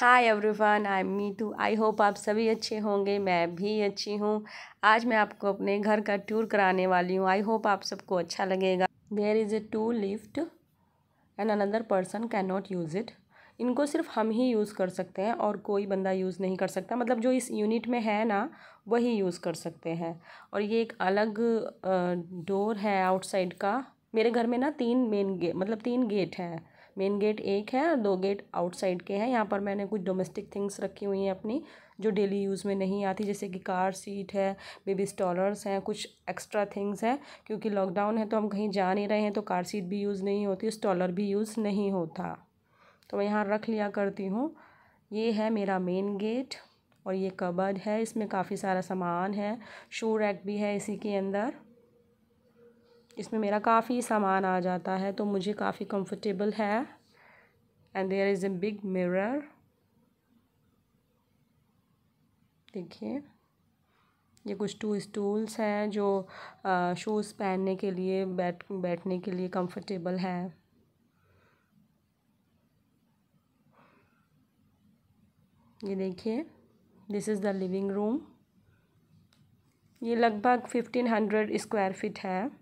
hi everyone I me to I hope आप सभी अच्छे होंगे मैं भी अच्छी हूँ आज मैं आपको अपने घर का टूर कराने वाली हूँ आई होप आप सबको अच्छा लगेगा there is a two lift and another person can not use it इनको सिर्फ हम ही यूज़ कर सकते हैं और कोई बंदा यूज़ नहीं कर सकता मतलब जो इस यूनिट में है ना वही यूज़ कर सकते हैं और ये एक अलग डोर है आउटसाइड का मेरे घर में ना तीन मेन गेट मतलब तीन गेट हैं मेन गेट एक है और दो गेट आउटसाइड के हैं यहाँ पर मैंने कुछ डोमेस्टिक थिंग्स रखी हुई हैं अपनी जो डेली यूज़ में नहीं आती जैसे कि कार सीट है बेबी स्टॉलर्स हैं कुछ एक्स्ट्रा थिंग्स हैं क्योंकि लॉकडाउन है तो हम कहीं जा नहीं रहे हैं तो कार सीट भी यूज़ नहीं होती स्टॉलर भी यूज़ नहीं होता तो मैं यहाँ रख लिया करती हूँ ये है मेरा मेन गेट और ये कबर्ड है इसमें काफ़ी सारा सामान है शू रैक भी है इसी के अंदर इसमें मेरा काफ़ी सामान आ जाता है तो मुझे काफ़ी कंफर्टेबल है and there is a big mirror देखिए ये कुछ टू स्टूल्स हैं जो शूज़ पहनने के लिए बैठ बैठने के लिए कंफर्टेबल है ये देखिए this is the living room ये लगभग फिफ्टीन हंड्रेड स्क्वायर फिट है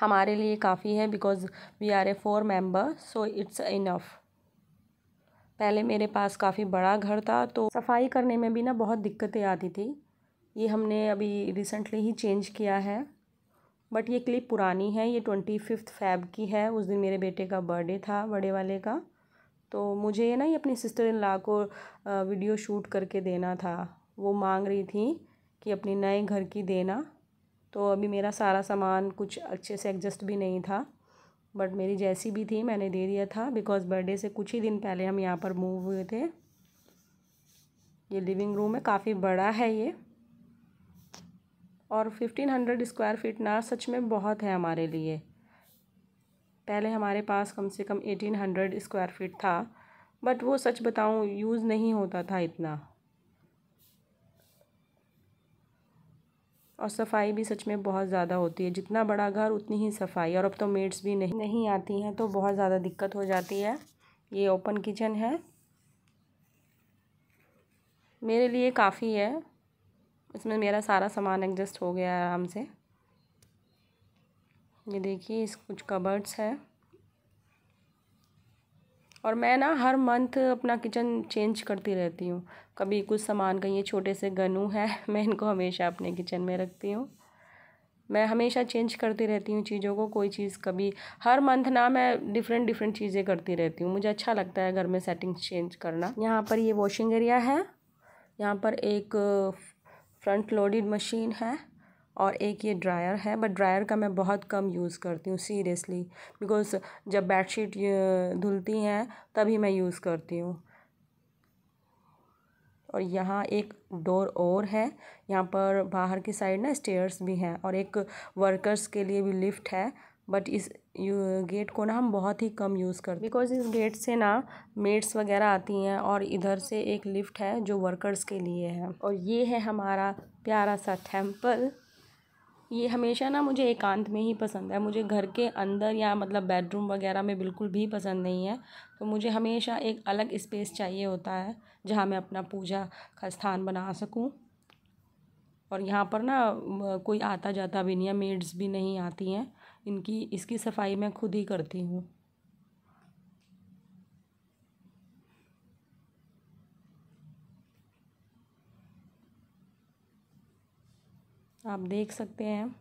हमारे लिए काफ़ी है because we are a four member so it's enough पहले मेरे पास काफ़ी बड़ा घर था तो सफाई करने में भी ना बहुत दिक्कतें आती थी ये हमने अभी रिसेंटली ही चेंज किया है बट ये क्लिप पुरानी है ये ट्वेंटी फिफ्थ फैब की है उस दिन मेरे बेटे का बर्थडे था बड़े वाले का तो मुझे ना ये अपनी सिस्टर इन ला को वीडियो शूट करके देना था वो मांग रही थी कि अपने नए घर की देना तो अभी मेरा सारा सामान कुछ अच्छे से एडजस्ट भी नहीं था बट मेरी जैसी भी थी मैंने दे दिया था बिकॉज़ बर्थडे से कुछ ही दिन पहले हम यहाँ पर मूव हुए थे ये लिविंग रूम है काफ़ी बड़ा है ये और फिफ्टीन हंड्रेड स्क्वायर फीट ना सच में बहुत है हमारे लिए पहले हमारे पास कम से कम एटीन हंड्रेड स्क्वायर फीट था बट वो सच बताऊँ यूज़ नहीं होता था इतना और सफाई भी सच में बहुत ज़्यादा होती है जितना बड़ा घर उतनी ही सफाई और अब तो मेड्स भी नहीं नहीं आती हैं तो बहुत ज़्यादा दिक्कत हो जाती है ये ओपन किचन है मेरे लिए काफ़ी है इसमें मेरा सारा सामान एडजस्ट हो गया आराम से ये देखिए इस कुछ कबर्ड्स हैं और मैं ना हर मंथ अपना किचन चेंज करती रहती हूँ कभी कुछ सामान का ये छोटे से गनू है मैं इनको हमेशा अपने किचन में रखती हूँ मैं हमेशा चेंज करती रहती हूँ चीज़ों को कोई चीज़ कभी हर मंथ ना मैं डिफरेंट डिफरेंट चीज़ें करती रहती हूँ मुझे अच्छा लगता है घर में सेटिंग चेंज करना यहाँ पर ये वॉशिंग एरिया है यहाँ पर एक फ्रंट लोडेड मशीन है और एक ये ड्रायर है बट ड्रायर का मैं बहुत कम यूज़ करती हूँ सीरियसली बिकॉज़ जब बेडशीट धुलती हैं तभी मैं यूज़ करती हूँ और यहाँ एक डोर और है यहाँ पर बाहर की साइड ना स्टेयर्स भी हैं और एक वर्कर्स के लिए भी लिफ्ट है बट इस गेट को ना हम बहुत ही कम यूज़ करते बिकॉज इस गेट से ना मेट्स वगैरह आती हैं और इधर से एक लिफ्ट है जो वर्कर्स के लिए है और ये है हमारा प्यारा सा टेम्पल ये हमेशा ना मुझे एकांत में ही पसंद है मुझे घर के अंदर या मतलब बेडरूम वगैरह में बिल्कुल भी पसंद नहीं है तो मुझे हमेशा एक अलग स्पेस चाहिए होता है जहाँ मैं अपना पूजा का स्थान बना सकूँ और यहाँ पर ना कोई आता जाता भी नहीं है मेड्स भी नहीं आती हैं इनकी इसकी सफाई मैं खुद ही करती हूँ आप देख सकते हैं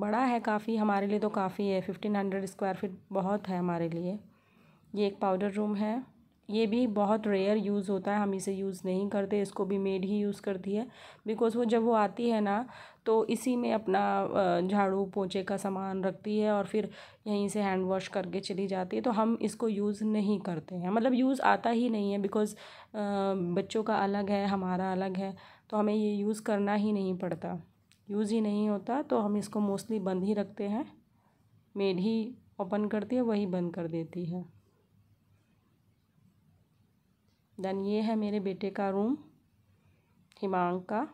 बड़ा है काफ़ी हमारे लिए तो काफ़ी है फिफ्टीन हंड्रेड स्क्वायर फिट बहुत है हमारे लिए ये एक पाउडर रूम है ये भी बहुत रेयर यूज़ होता है हम इसे यूज़ नहीं करते इसको भी मेड ही यूज़ करती है बिकॉज़ वो जब वो आती है ना तो इसी में अपना झाड़ू पोछे का सामान रखती है और फिर यहीं से हैंड वॉश करके चली जाती है तो हम इसको यूज़ नहीं करते हैं मतलब यूज़ आता ही नहीं है बिकॉज़ बच्चों का अलग है हमारा अलग है तो हमें ये यूज़ करना ही नहीं पड़ता यूज़ ही नहीं होता तो हम इसको मोस्टली बंद ही रखते हैं मेड ही ओपन करती है वही बंद कर देती है देन ये है मेरे बेटे का रूम हिमांग का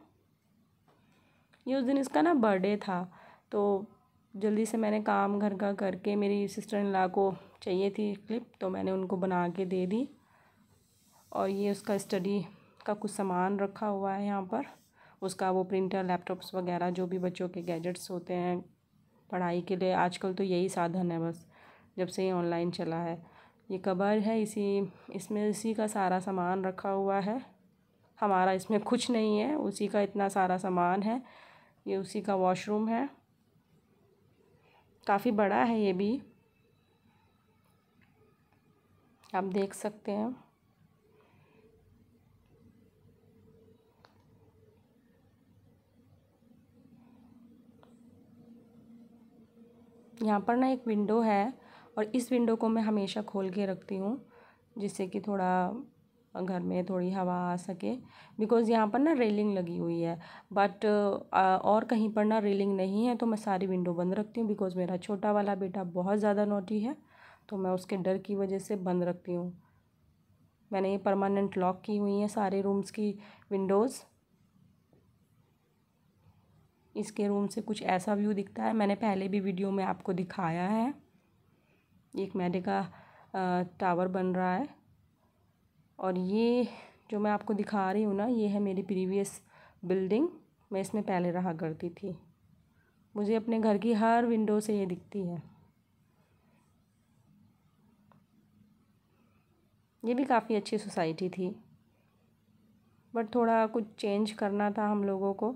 ये उस दिन इसका ना बर्थडे था तो जल्दी से मैंने काम घर का करके मेरी सिस्टर इन ला को चाहिए थी क्लिप तो मैंने उनको बना के दे दी और ये उसका स्टडी का कुछ सामान रखा हुआ है यहाँ पर उसका वो प्रिंटर लैपटॉप्स वगैरह जो भी बच्चों के गैजेट्स होते हैं पढ़ाई के लिए आजकल तो यही साधन है बस जब से ये ऑनलाइन चला है ये कबर है इसी इसमें इसी का सारा सामान रखा हुआ है हमारा इसमें कुछ नहीं है उसी का इतना सारा सामान है ये उसी का वॉशरूम है काफ़ी बड़ा है ये भी आप देख सकते हैं यहाँ पर ना एक विंडो है और इस विंडो को मैं हमेशा खोल के रखती हूँ जिससे कि थोड़ा घर में थोड़ी हवा आ सके बिकॉज़ यहाँ पर ना रेलिंग लगी हुई है बट और कहीं पर ना रेलिंग नहीं है तो मैं सारी विंडो बंद रखती हूँ बिकॉज़ मेरा छोटा वाला बेटा बहुत ज़्यादा नोटी है तो मैं उसके डर की वजह से बंद रखती हूँ मैंने ये परमानेंट लॉक की हुई हैं सारे रूम्स की विंडोज़ इसके रूम से कुछ ऐसा व्यू दिखता है मैंने पहले भी वीडियो में आपको दिखाया है एक मैदे का टावर बन रहा है और ये जो मैं आपको दिखा रही हूँ ना ये है मेरी प्रीवियस बिल्डिंग मैं इसमें पहले रहा करती थी मुझे अपने घर की हर विंडो से ये दिखती है ये भी काफ़ी अच्छी सोसाइटी थी बट थोड़ा कुछ चेंज करना था हम लोगों को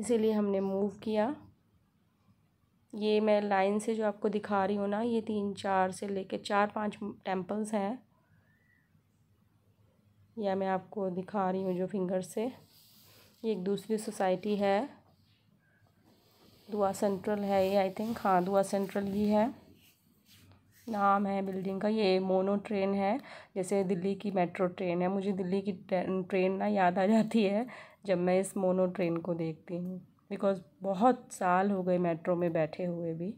इसीलिए हमने मूव किया ये मैं लाइन से जो आपको दिखा रही हूँ ना ये तीन चार से लेके चार पांच टेम्पल्स हैं या मैं आपको दिखा रही हूँ जो फिंगर से ये एक दूसरी सोसाइटी है दुआ सेंट्रल है ये आई थिंक हाँ दुआ सेंट्रल ही है नाम है बिल्डिंग का ये मोनो ट्रेन है जैसे दिल्ली की मेट्रो ट्रेन है मुझे दिल्ली की ट्रेन ना याद आ जाती है जब मैं इस मोनो ट्रेन को देखती हूँ बिकॉज़ बहुत साल हो गए मेट्रो में बैठे हुए भी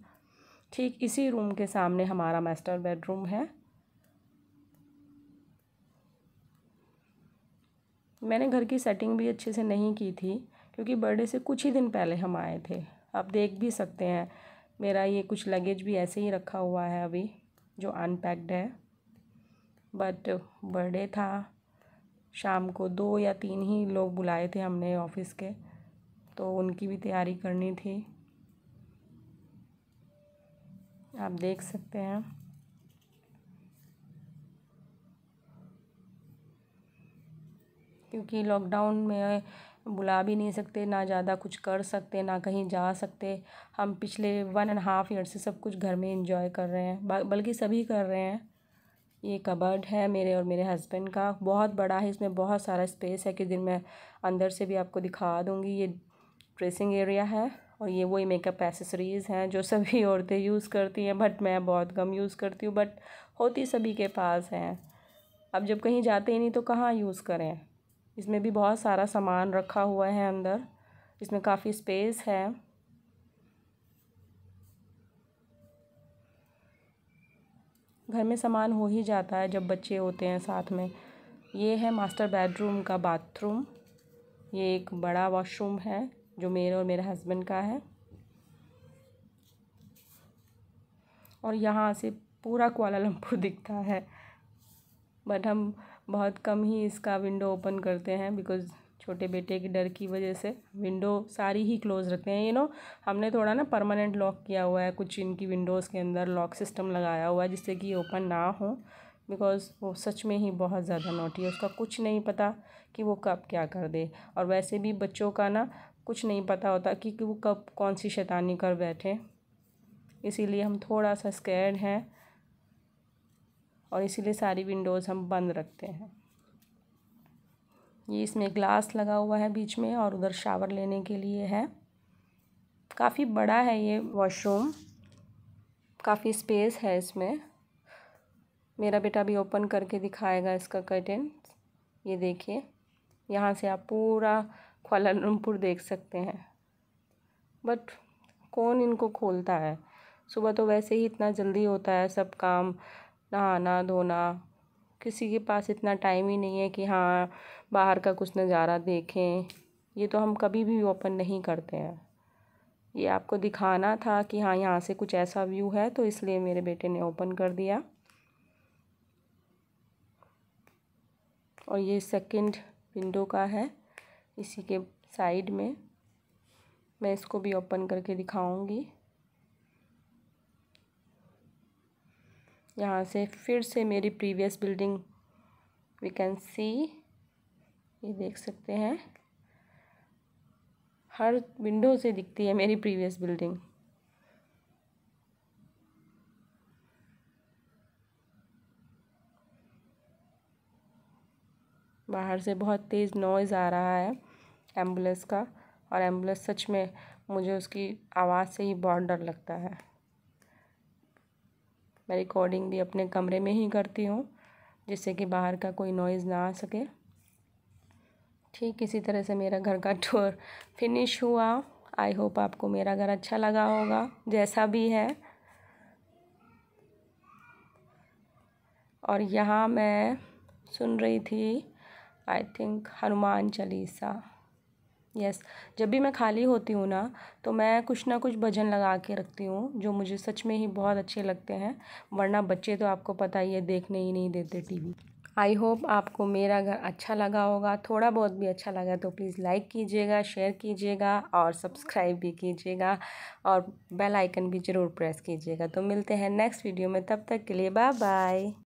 ठीक इसी रूम के सामने हमारा मास्टर बेडरूम है मैंने घर की सेटिंग भी अच्छे से नहीं की थी क्योंकि बर्थडे से कुछ ही दिन पहले हम आए थे आप देख भी सकते हैं मेरा ये कुछ लगेज भी ऐसे ही रखा हुआ है अभी जो अनपैक्ड है बट बर्थडे था शाम को दो या तीन ही लोग बुलाए थे हमने ऑफिस के तो उनकी भी तैयारी करनी थी आप देख सकते हैं क्योंकि लॉकडाउन में बुला भी नहीं सकते ना ज़्यादा कुछ कर सकते ना कहीं जा सकते हम पिछले वन एंड हाफ़ ईयर से सब कुछ घर में इंजॉय कर रहे हैं बल्कि सभी कर रहे हैं ये कबर्ड है मेरे और मेरे हस्बैंड का बहुत बड़ा है इसमें बहुत सारा स्पेस है कि दिन मैं अंदर से भी आपको दिखा दूँगी ये ड्रेसिंग एरिया है और ये वही मेकअप एसेसरीज़ हैं जो सभी औरतें यूज़ करती हैं बट मैं बहुत कम यूज़ करती हूँ बट होती सभी के पास हैं अब जब कहीं जाते ही नहीं तो कहाँ यूज़ करें इसमें भी बहुत सारा सामान रखा हुआ है अंदर इसमें काफ़ी स्पेस है घर में सामान हो ही जाता है जब बच्चे होते हैं साथ में ये है मास्टर बेडरूम का बाथरूम ये एक बड़ा वॉशरूम है जो मेरे और मेरे हस्बैंड का है और यहाँ से पूरा कुआलालंपुर दिखता है बट हम बहुत कम ही इसका विंडो ओपन करते हैं बिकॉज़ छोटे बेटे के डर की वजह से विंडो सारी ही क्लोज़ रखते हैं यू नो हमने थोड़ा ना परमानेंट लॉक किया हुआ है कुछ इनकी विंडोज़ के अंदर लॉक सिस्टम लगाया हुआ है जिससे कि ओपन ना हो बिकॉज़ वो सच में ही बहुत ज़्यादा नोटी है उसका कुछ नहीं पता कि वो कब क्या कर दे और वैसे भी बच्चों का ना कुछ नहीं पता होता कि, कि वो कब कौन सी शैतानी कर बैठे इसीलिए हम थोड़ा सा स्कैर्ड हैं और इसीलिए सारी विंडोज़ हम बंद रखते हैं ये इसमें ग्लास लगा हुआ है बीच में और उधर शावर लेने के लिए है काफ़ी बड़ा है ये वॉशरूम काफ़ी स्पेस है इसमें मेरा बेटा भी ओपन करके दिखाएगा इसका कर्टेन ये देखिए यहाँ से आप पूरा क्वालालमपुर देख सकते हैं बट कौन इनको खोलता है सुबह तो वैसे ही इतना जल्दी होता है सब काम नहाना धोना किसी के पास इतना टाइम ही नहीं है कि हाँ बाहर का कुछ नज़ारा देखें ये तो हम कभी भी ओपन नहीं करते हैं ये आपको दिखाना था कि हाँ यहाँ से कुछ ऐसा व्यू है तो इसलिए मेरे बेटे ने ओपन कर दिया और ये सेकंड विंडो का है इसी के साइड में मैं इसको भी ओपन करके दिखाऊंगी यहाँ से फिर से मेरी previous building we can see ये देख सकते हैं हर विंडो से दिखती है मेरी प्रीवियस बिल्डिंग बाहर से बहुत तेज़ नॉइज़ आ रहा है एम्बुलेंस का और एम्बुलेंस सच में मुझे उसकी आवाज़ से ही बहुत डर लगता है मैं रिकॉर्डिंग भी अपने कमरे में ही करती हूँ जिससे कि बाहर का कोई नॉइज़ ना आ सके ठीक इसी तरह से मेरा घर का टूर फिनिश हुआ आई होप आपको मेरा घर अच्छा लगा होगा जैसा भी है और यहाँ मैं सुन रही थी I think Hanuman Chalisa yes जब भी मैं खाली होती हूँ ना तो मैं कुछ ना कुछ भजन लगा के रखती हूँ जो मुझे सच में ही बहुत अच्छे लगते हैं वरना बच्चे तो आपको पता ही है देखने ही नहीं देते टीवी आई होप आपको मेरा घर अच्छा लगा होगा थोड़ा बहुत भी अच्छा लगा तो प्लीज़ लाइक कीजिएगा शेयर कीजिएगा और सब्सक्राइब भी कीजिएगा और बेल आइकन भी ज़रूर प्रेस कीजिएगा तो मिलते हैं नेक्स्ट वीडियो में तब तक के लिए बाय बाय